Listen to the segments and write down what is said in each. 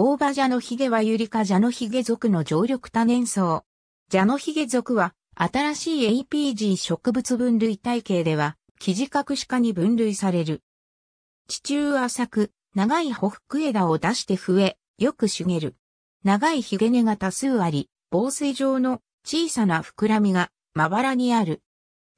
大葉ジャノヒゲはユリカジャノヒゲ族の常緑多年草。ジャノヒゲ族は、新しい APG 植物分類体系では、ジ地ク子カに分類される。地中浅く、長いほふく枝を出して増え、よく茂る。長いヒゲ根が多数あり、防水状の小さな膨らみがまばらにある。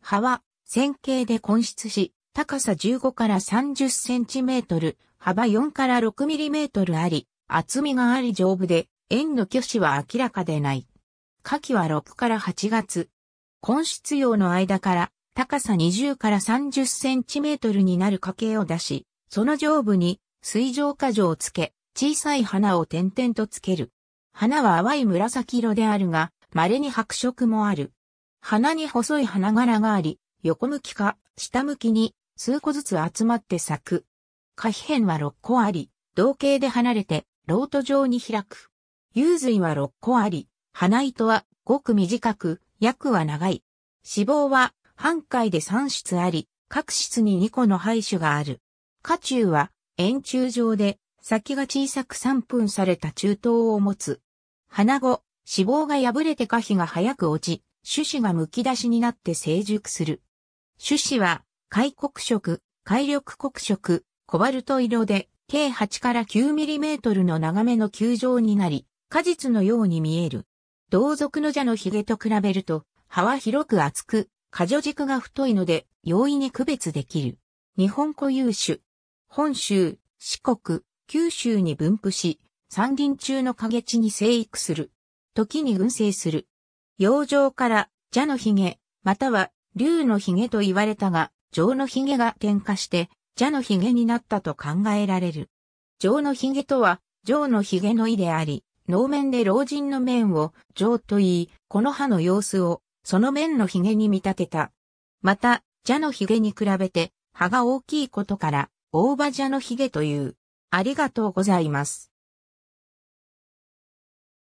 葉は線形で根質し、高さ15から30センチメートル、幅4から6ミリメートルあり、厚みがあり丈夫で、円の虚子は明らかでない。夏季は6から8月。根室葉の間から高さ20から30センチメートルになる花茎を出し、その上部に水上花状をつけ、小さい花を点々とつける。花は淡い紫色であるが、稀に白色もある。花に細い花柄があり、横向きか下向きに数個ずつ集まって咲く。花皮片は6個あり、同型で離れてロート状に開く。幽髄は6個あり、鼻糸はごく短く、薬は長い。脂肪は半回で3室あり、各室に2個の排種がある。下中は円柱状で、先が小さく3分された中東を持つ。鼻後、脂肪が破れて可否が早く落ち、種子が剥き出しになって成熟する。種子は、海黒色、海緑黒色、コバルト色で、計8から 9mm の長めの球状になり、果実のように見える。同族の蛇のヒゲと比べると、葉は広く厚く、果樹軸が太いので、容易に区別できる。日本固有種。本州、四国、九州に分布し、山林中の影地に生育する。時に群生する。洋上から蛇のヒゲ、または竜のヒゲと言われたが、蝶のヒゲが点火して、茶の髭になったと考えられる。上の髭とは、上の髭の意であり、能面で老人の面を上と言い、この歯の様子をその面の髭に見立てた。また、茶の髭に比べて歯が大きいことから、大葉茶の髭という。ありがとうございます。